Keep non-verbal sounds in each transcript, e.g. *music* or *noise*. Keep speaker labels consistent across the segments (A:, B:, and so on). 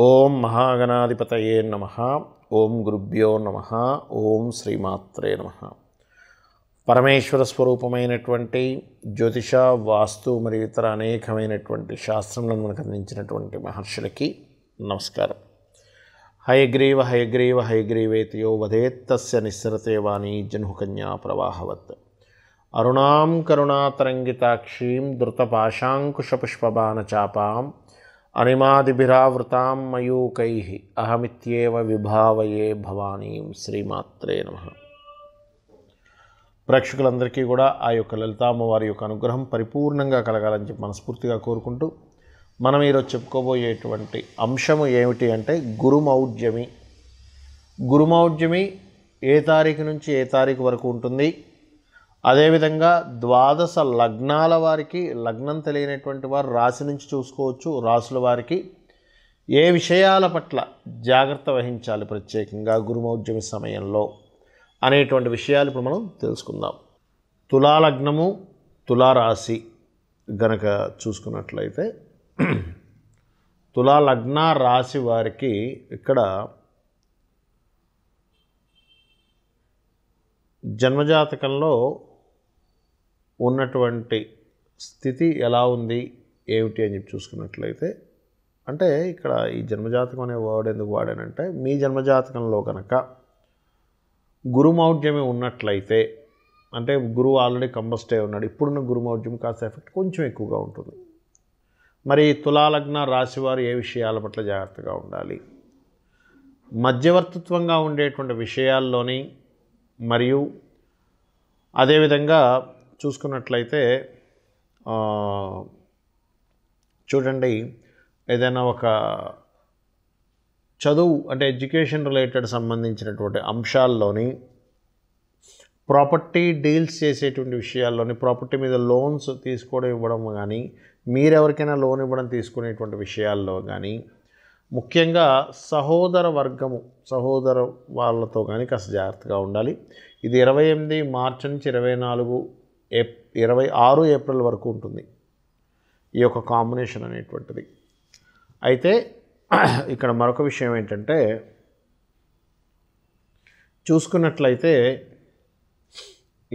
A: ఓం మహాగణాధిపతయే నమ ఓం గురుభ్యో నమ ఓం శ్రీమాత్రే నమ పరమేశ్వర స్వరూపమైనటువంటి జ్యోతిష వాస్తు మరియు ఇతర అనేకమైనటువంటి శాస్త్రములను మనకు అందించినటువంటి మహర్షులకి నమస్కారం హయగ్రీవ హయగ్రీవ హయగ్రీవేతయో వధేత్తస్య నిస్సరతే వాణి జన్హుకన్యా ప్రవాహవత్ అరుణాం కరుణాతరంగితాక్షీం ద్రుతపాశాంకుశపుష్పబాణచాపాం అనిమాదిభిరావృతాం మయూకై అహమిత్యేవ విభావయే భవానీం శ్రీమాత్రే నమ ప్రేక్షకులందరికీ కూడా ఆ యొక్క లలితామ్మవారి యొక్క అనుగ్రహం పరిపూర్ణంగా కలగాలని చెప్పి మనస్ఫూర్తిగా కోరుకుంటూ మనం ఈరోజు చెప్పుకోబోయేటువంటి అంశము ఏమిటి అంటే గురుమౌఢ్యమి గురుమౌఢ్యమి ఏ తారీఖు నుంచి ఏ తారీఖు వరకు ఉంటుంది అదేవిధంగా ద్వాదశ లగ్నాల వారికి లగ్నం తెలియనటువంటి వారు రాశి నుంచి చూసుకోవచ్చు రాసుల వారికి ఏ విషయాల పట్ల జాగ్రత్త వహించాలి ప్రత్యేకంగా గురుమౌద్యమి సమయంలో అనేటువంటి విషయాలు ఇప్పుడు మనం తెలుసుకుందాం తులాలగ్నము తులారాశి గనక చూసుకున్నట్లయితే *clears throat* తులాలగ్న రాశి వారికి ఇక్కడ జన్మజాతకంలో ఉన్నటువంటి స్థితి ఎలా ఉంది ఏమిటి అని చెప్పి చూసుకున్నట్లయితే అంటే ఇక్కడ ఈ జన్మజాతకం అనే వర్డ్ ఎందుకు వాడానంటే మీ జన్మజాతకంలో కనుక గురుమౌఢ్యమే ఉన్నట్లయితే అంటే గురువు ఆల్రెడీ కంబస్ట్ అయి ఉన్నాడు ఇప్పుడున్న గురుమౌఢ్యం కాస్త ఎఫెక్ట్ కొంచెం ఎక్కువగా ఉంటుంది మరి తులాలగ్న రాశివారు ఏ విషయాల పట్ల జాగ్రత్తగా ఉండాలి మధ్యవర్తిత్వంగా ఉండేటువంటి విషయాల్లోని మరియు అదేవిధంగా చూసుకున్నట్లయితే చూడండి ఏదైనా ఒక చదువు అంటే ఎడ్యుకేషన్ రిలేటెడ్ సంబంధించినటువంటి అంశాల్లోని ప్రాపర్టీ డీల్స్ చేసేటువంటి విషయాల్లోని ప్రాపర్టీ మీద లోన్స్ తీసుకోవడం ఇవ్వడం కానీ మీరెవరికైనా లోన్ ఇవ్వడం తీసుకునేటువంటి విషయాల్లో కానీ ముఖ్యంగా సహోదర వర్గము సహోదర వాళ్ళతో కానీ కాస్త జాగ్రత్తగా ఉండాలి ఇది ఇరవై ఎనిమిది మార్చి నుంచి ఇరవై నాలుగు ఇరవై ఆరు ఏప్రిల్ వరకు ఉంటుంది ఈ యొక్క కాంబినేషన్ అనేటువంటిది అయితే *clears throat* ఇక్కడ మరొక విషయం ఏంటంటే చూసుకున్నట్లయితే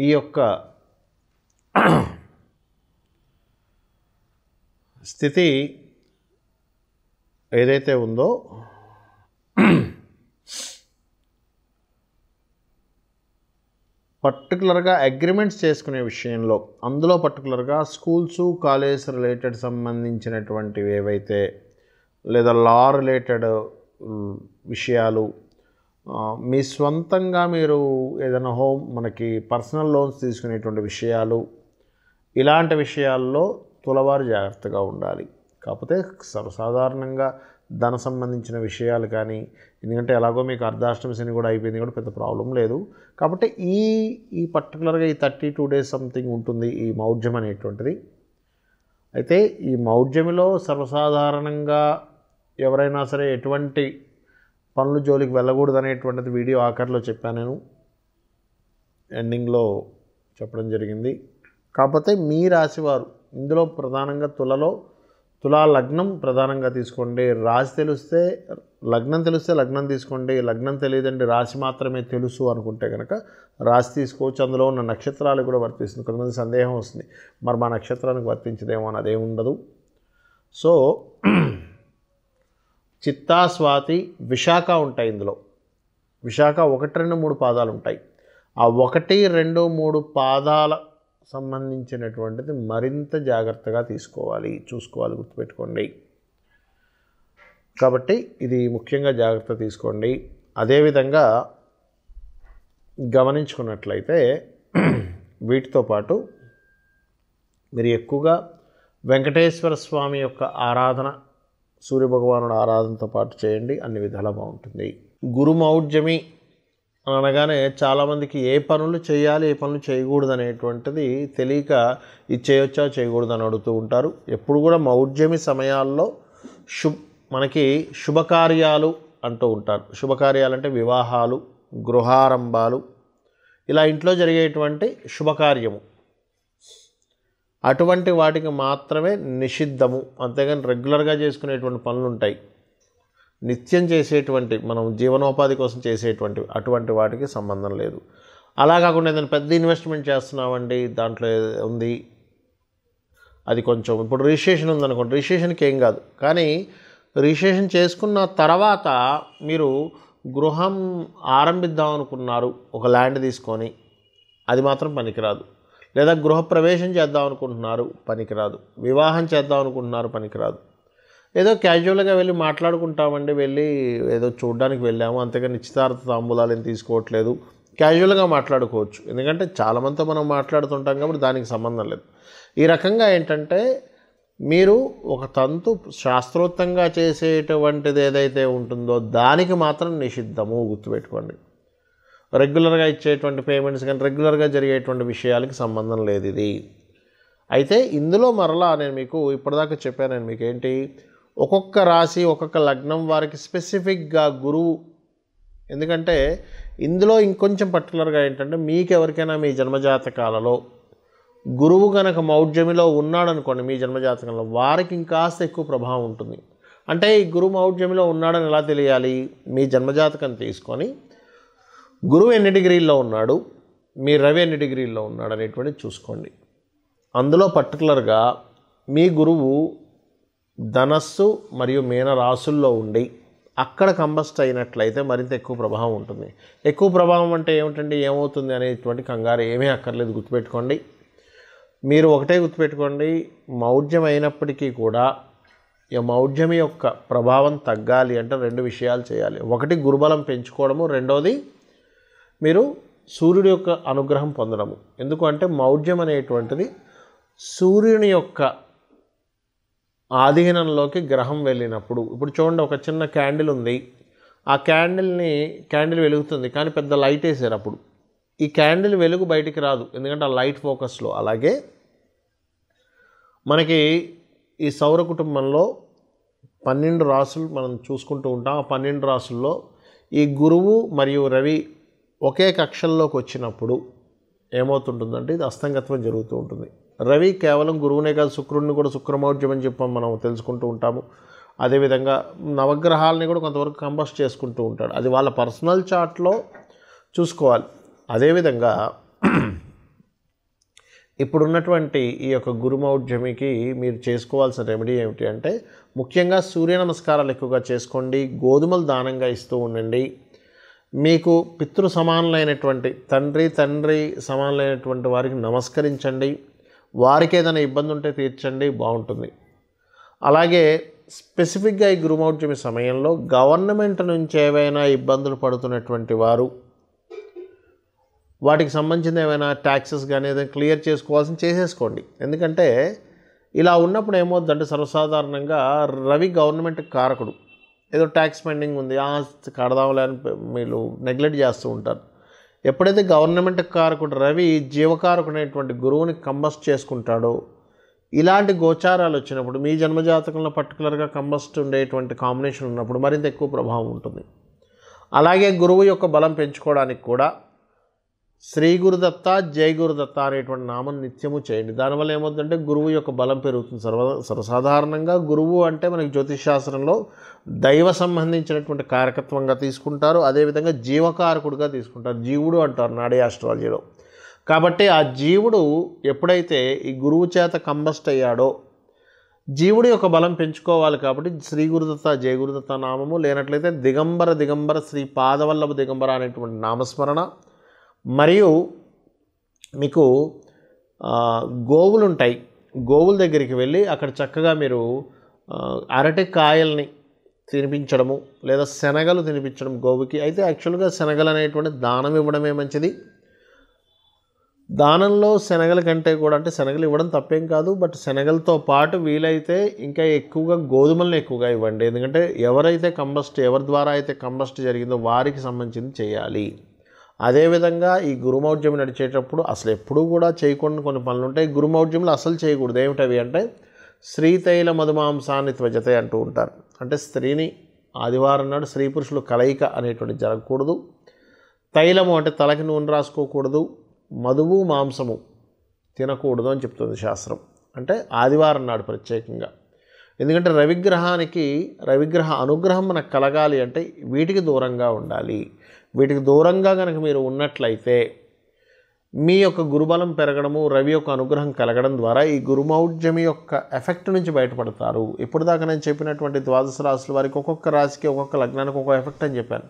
A: ఈ యొక్క *clears throat* స్థితి ఏదైతే ఉందో పర్టికులర్గా అగ్రిమెంట్స్ చేసుకునే విషయంలో అందులో పర్టికులర్గా స్కూల్స్ కాలేజ్ రిలేటెడ్ సంబంధించినటువంటివి ఏవైతే లేదా లా రిలేటెడ్ విషయాలు మీ స్వంతంగా మీరు ఏదైనా హోమ్ మనకి పర్సనల్ లోన్స్ తీసుకునేటువంటి విషయాలు ఇలాంటి విషయాల్లో తులవారు జాగ్రత్తగా ఉండాలి కాకపోతే సర్వసాధారణంగా ధన సంబంధించిన విషయాలు కానీ ఎందుకంటే ఎలాగో మీకు అర్ధాష్టమి శని కూడా అయిపోయింది కూడా పెద్ద ప్రాబ్లం లేదు కాబట్టి ఈ ఈ పర్టికులర్గా ఈ థర్టీ టూ డేస్ సంథింగ్ ఉంటుంది ఈ మౌఢ్యం అనేటువంటిది అయితే ఈ మౌఢ్యమిలో సర్వసాధారణంగా ఎవరైనా సరే ఎటువంటి పనులు జోలికి వెళ్ళకూడదు అనేటువంటిది వీడియో ఆఖరిలో చెప్పాను నేను ఎండింగ్లో చెప్పడం జరిగింది కాకపోతే మీ రాశివారు ఇందులో ప్రధానంగా తులలో తులా లగ్నం ప్రధానంగా తీసుకోండి రాశి తెలిస్తే లగ్నం తెలిస్తే లగ్నం తీసుకోండి లగ్నం తెలియదండి రాశి మాత్రమే తెలుసు అనుకుంటే కనుక రాశి తీసుకోవచ్చు అందులో ఉన్న నక్షత్రాలు కూడా వర్తిస్తుంది కొంతమంది సందేహం వస్తుంది మరి మా నక్షత్రానికి వర్తించదేమో అని అదే ఉండదు సో చిత్తా స్వాతి విశాఖ ఉంటాయి ఇందులో విశాఖ ఒకటి రెండు మూడు పాదాలు ఉంటాయి ఆ ఒకటి రెండు మూడు పాదాల సంబంధించినటువంటిది మరింత జాగ్రత్తగా తీసుకోవాలి చూసుకోవాలి గుర్తుపెట్టుకోండి కాబట్టి ఇది ముఖ్యంగా జాగ్రత్త తీసుకోండి అదేవిధంగా గమనించుకున్నట్లయితే వీటితో పాటు మీరు ఎక్కువగా వెంకటేశ్వర స్వామి యొక్క ఆరాధన సూర్యభగవానుడు ఆరాధనతో పాటు చేయండి అన్ని విధాలా బాగుంటుంది గురుమౌఢ్యమి అనగానే చాలామందికి ఏ పనులు చేయాలి ఏ పనులు చేయకూడదు అనేటువంటిది తెలియక ఇది చేయొచ్చా చేయకూడదు అని అడుగుతూ ఉంటారు ఎప్పుడు కూడా మౌఢ్యమి సమయాల్లో శు మనకి శుభకార్యాలు అంటూ ఉంటారు శుభకార్యాలు అంటే వివాహాలు గృహారంభాలు ఇలా ఇంట్లో జరిగేటువంటి శుభకార్యము అటువంటి వాటికి మాత్రమే నిషిద్ధము అంతేగాని రెగ్యులర్గా చేసుకునేటువంటి పనులు ఉంటాయి నిత్యం చేసేటువంటి మనం జీవనోపాధి కోసం చేసేటువంటి అటువంటి వాటికి సంబంధం లేదు అలా కాకుండా ఏదైనా పెద్ద ఇన్వెస్ట్మెంట్ చేస్తున్నామండి దాంట్లో ఉంది అది కొంచెం ఇప్పుడు రిజిస్ట్రేషన్ ఉందనుకోండి రిజిస్ట్రేషన్కి ఏం కాదు కానీ రిజిస్ట్రేషన్ చేసుకున్న తర్వాత మీరు గృహం ఆరంభిద్దాం అనుకున్నారు ఒక ల్యాండ్ తీసుకొని అది మాత్రం పనికిరాదు లేదా గృహప్రవేశం చేద్దాం అనుకుంటున్నారు పనికిరాదు వివాహం చేద్దాం అనుకుంటున్నారు పనికిరాదు ఏదో క్యాజువల్గా వెళ్ళి మాట్లాడుకుంటామండి వెళ్ళి ఏదో చూడడానికి వెళ్ళాము అంతగా నిశ్చితార్థ తాంబూలాలు ఏం తీసుకోవట్లేదు క్యాజువల్గా మాట్లాడుకోవచ్చు ఎందుకంటే చాలామందితో మనం మాట్లాడుతుంటాం కాబట్టి దానికి సంబంధం లేదు ఈ రకంగా ఏంటంటే మీరు ఒక తంతు శాస్త్రోత్తంగా చేసేటువంటిది ఏదైతే ఉంటుందో దానికి మాత్రం నిషిద్ధము గుర్తుపెట్టుకోండి రెగ్యులర్గా ఇచ్చేటువంటి పేమెంట్స్ కానీ రెగ్యులర్గా జరిగేటువంటి విషయాలకి సంబంధం లేదు ఇది అయితే ఇందులో మరలా నేను మీకు ఇప్పటిదాకా చెప్పాను నేను మీకు ఏంటి ఒక్కొక్క రాశి ఒక్కొక్క లగ్నం వారికి స్పెసిఫిక్గా గురువు ఎందుకంటే ఇందులో ఇంకొంచెం పర్టికులర్గా ఏంటంటే మీకు ఎవరికైనా మీ జన్మజాతకాలలో గురువు కనుక మౌఢ్యమిలో ఉన్నాడనుకోండి మీ జన్మజాతకంలో వారికి ఇంకాస్త ఎక్కువ ప్రభావం ఉంటుంది అంటే ఈ గురువు మౌఢ్యమిలో ఉన్నాడని ఎలా తెలియాలి మీ జన్మజాతకం తీసుకొని గురువు ఎన్ని డిగ్రీల్లో ఉన్నాడు మీ రవి ఎన్ని డిగ్రీల్లో ఉన్నాడు అనేటువంటిది చూసుకోండి అందులో పర్టికులర్గా మీ గురువు ధనస్సు మరియు మీనరాశుల్లో ఉండి అక్కడ కంబస్ట్ అయినట్లయితే మరింత ఎక్కువ ప్రభావం ఉంటుంది ఎక్కువ ప్రభావం అంటే ఏమిటండి ఏమవుతుంది అనేటువంటి కంగారు ఏమీ అక్కర్లేదు గుర్తుపెట్టుకోండి మీరు ఒకటే గుర్తుపెట్టుకోండి మౌఢ్యం అయినప్పటికీ కూడా మౌఢ్యం యొక్క ప్రభావం తగ్గాలి అంటే రెండు విషయాలు చేయాలి ఒకటి గురుబలం పెంచుకోవడము రెండోది మీరు సూర్యుడి యొక్క అనుగ్రహం పొందడము ఎందుకంటే మౌఢ్యం అనేటువంటిది సూర్యుని యొక్క ఆధీనంలోకి గ్రహం వెళ్ళినప్పుడు ఇప్పుడు చూడండి ఒక చిన్న క్యాండిల్ ఉంది ఆ క్యాండిల్ని క్యాండిల్ వెలుగుతుంది కానీ పెద్ద లైట్ వేసారు అప్పుడు ఈ క్యాండిల్ వెలుగు బయటికి రాదు ఎందుకంటే ఆ లైట్ ఫోకస్లో అలాగే మనకి ఈ సౌర కుటుంబంలో పన్నెండు రాసులు మనం చూసుకుంటూ ఉంటాం ఆ పన్నెండు రాసుల్లో ఈ గురువు మరియు రవి ఒకే కక్షల్లోకి వచ్చినప్పుడు ఏమవుతుంటుందంటే ఇది అస్తంగత్వం జరుగుతూ ఉంటుంది రవి కేవలం గురువునే కాదు శుక్రుడిని కూడా శుక్రమౌర్జం అని చెప్పి మనం తెలుసుకుంటూ ఉంటాము అదేవిధంగా నవగ్రహాలని కూడా కొంతవరకు కంబస్ట్ చేసుకుంటూ ఉంటాడు అది వాళ్ళ పర్సనల్ చార్ట్లో చూసుకోవాలి అదేవిధంగా ఇప్పుడున్నటువంటి ఈ యొక్క గురుమౌఢ్యమికి మీరు చేసుకోవాల్సిన రెమెడీ ఏమిటి అంటే ముఖ్యంగా సూర్య నమస్కారాలు ఎక్కువగా చేసుకోండి గోధుమలు దానంగా ఇస్తూ ఉండండి మీకు పితృ సమానులైనటువంటి తండ్రి తండ్రి సమానులైనటువంటి వారికి నమస్కరించండి వారికి ఏదైనా ఇబ్బంది ఉంటే తీర్చండి బాగుంటుంది అలాగే స్పెసిఫిక్గా ఈ గురుమౌర్జమి సమయంలో గవర్నమెంట్ నుంచి ఏవైనా ఇబ్బందులు పడుతున్నటువంటి వారు వాటికి సంబంధించిన ఏమైనా ట్యాక్సెస్ కానీ ఏదైనా క్లియర్ చేసుకోవాల్సింది చేసేసుకోండి ఎందుకంటే ఇలా ఉన్నప్పుడు ఏమవుతుందంటే సర్వసాధారణంగా రవి గవర్నమెంట్ కారకుడు ఏదో ట్యాక్స్ పెండింగ్ ఉంది కడదాంలే అని మీరు నెగ్లెక్ట్ చేస్తూ ఉంటారు ఎప్పుడైతే గవర్నమెంట్ కారకుడు రవి జీవకారకుడైనటువంటి గురువుని కంబస్ట్ చేసుకుంటాడో ఇలాంటి గోచారాలు వచ్చినప్పుడు మీ జన్మజాతకంలో పర్టికులర్గా కంబస్ట్ ఉండేటువంటి కాంబినేషన్ ఉన్నప్పుడు మరింత ఎక్కువ ప్రభావం ఉంటుంది అలాగే గురువు యొక్క బలం పెంచుకోవడానికి కూడా శ్రీ గురుదత్త జై గురుదత్త అనేటువంటి నామం నిత్యము చేయండి దానివల్ల ఏమవుతుందంటే గురువు యొక్క బలం పెరుగుతుంది సర్వ సర్వసాధారణంగా గురువు అంటే మనకి జ్యోతిషాస్త్రంలో దైవ సంబంధించినటువంటి కారకత్వంగా తీసుకుంటారు అదేవిధంగా జీవకారకుడిగా తీసుకుంటారు జీవుడు అంటారు నాడే ఆస్ట్రాలజీలో కాబట్టి ఆ జీవుడు ఎప్పుడైతే ఈ గురువు చేత కంబస్ట్ అయ్యాడో జీవుడి యొక్క బలం పెంచుకోవాలి కాబట్టి శ్రీ గురుదత్త జయ గురుదత్త నామము లేనట్లయితే దిగంబర దిగంబర శ్రీ పాదవల్లభ దిగంబర అనేటువంటి నామస్మరణ మరియు మీకు గోవులు ఉంటాయి గోవుల దగ్గరికి వెళ్ళి అక్కడ చక్కగా మీరు అరటి కాయల్ని తినిపించడము లేదా శనగలు తినిపించడం గోవుకి అయితే యాక్చువల్గా శనగలు అనేటువంటి దానం ఇవ్వడమే మంచిది దానంలో శనగల కంటే కూడా అంటే శనగలు ఇవ్వడం తప్పేం కాదు బట్ శనగలతో పాటు వీలైతే ఇంకా ఎక్కువగా గోధుమలను ఎక్కువగా ఇవ్వండి ఎందుకంటే ఎవరైతే కంబస్ట్ ఎవరి ద్వారా అయితే కంబస్ట్ జరిగిందో వారికి సంబంధించింది చేయాలి అదేవిధంగా ఈ గురుమౌజ్యం నడిచేటప్పుడు అసలు ఎప్పుడూ కూడా చేయకుండా కొన్ని పనులు ఉంటాయి గురుమౌజ్యములు అసలు చేయకూడదు ఏమిటవి అంటే స్త్రీతైల మధుమాంసాన్ని త్వజతే అంటూ ఉంటారు అంటే స్త్రీని ఆదివారం నాడు స్త్రీ పురుషులు కలయిక అనేటువంటి జరగకూడదు తైలము అంటే తలకి నూనె రాసుకోకూడదు మధువు మాంసము తినకూడదు అని చెప్తుంది శాస్త్రం అంటే ఆదివారం నాడు ప్రత్యేకంగా ఎందుకంటే రవిగ్రహానికి రవిగ్రహ అనుగ్రహం మనకు కలగాలి అంటే వీటికి దూరంగా ఉండాలి వీటికి దూరంగా కనుక మీరు ఉన్నట్లయితే మీ యొక్క గురుబలం పెరగడము రవి యొక్క అనుగ్రహం కలగడం ద్వారా ఈ గురుమౌఢ్యమి యొక్క ఎఫెక్ట్ నుంచి బయటపడతారు ఇప్పుడు దాకా నేను చెప్పినటువంటి ద్వాదశ రాశుల వారికి ఒక్కొక్క రాశికి ఒక్కొక్క లగ్నానికి ఒక్కొక్క ఎఫెక్ట్ అని చెప్పాను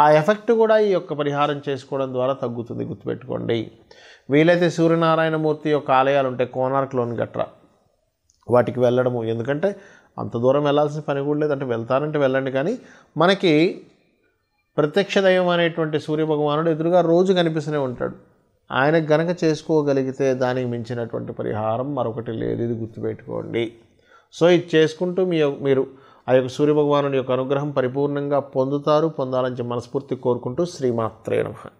A: ఆ ఎఫెక్ట్ కూడా ఈ యొక్క పరిహారం చేసుకోవడం ద్వారా తగ్గుతుంది గుర్తుపెట్టుకోండి వీలైతే సూర్యనారాయణమూర్తి యొక్క ఆలయాలు ఉంటాయి కోనార్క్లోని గట్రా వాటికి వెళ్ళడము ఎందుకంటే అంత దూరం వెళ్ళాల్సిన పని కూడా లేదు అంటే వెళ్తానంటే వెళ్ళండి కానీ మనకి ప్రత్యక్ష దైవం అనేటువంటి సూర్యభగవానుడు ఎదురుగా రోజు కనిపిస్తూనే ఉంటాడు ఆయన గనక చేసుకోగలిగితే దానికి మించినటువంటి పరిహారం మరొకటి లేదు ఇది గుర్తుపెట్టుకోండి సో ఇది చేసుకుంటూ మీ మీరు ఆ యొక్క సూర్యభగవానుడి యొక్క అనుగ్రహం పరిపూర్ణంగా పొందుతారు పొందాలని మనస్ఫూర్తి కోరుకుంటూ శ్రీమాత్రే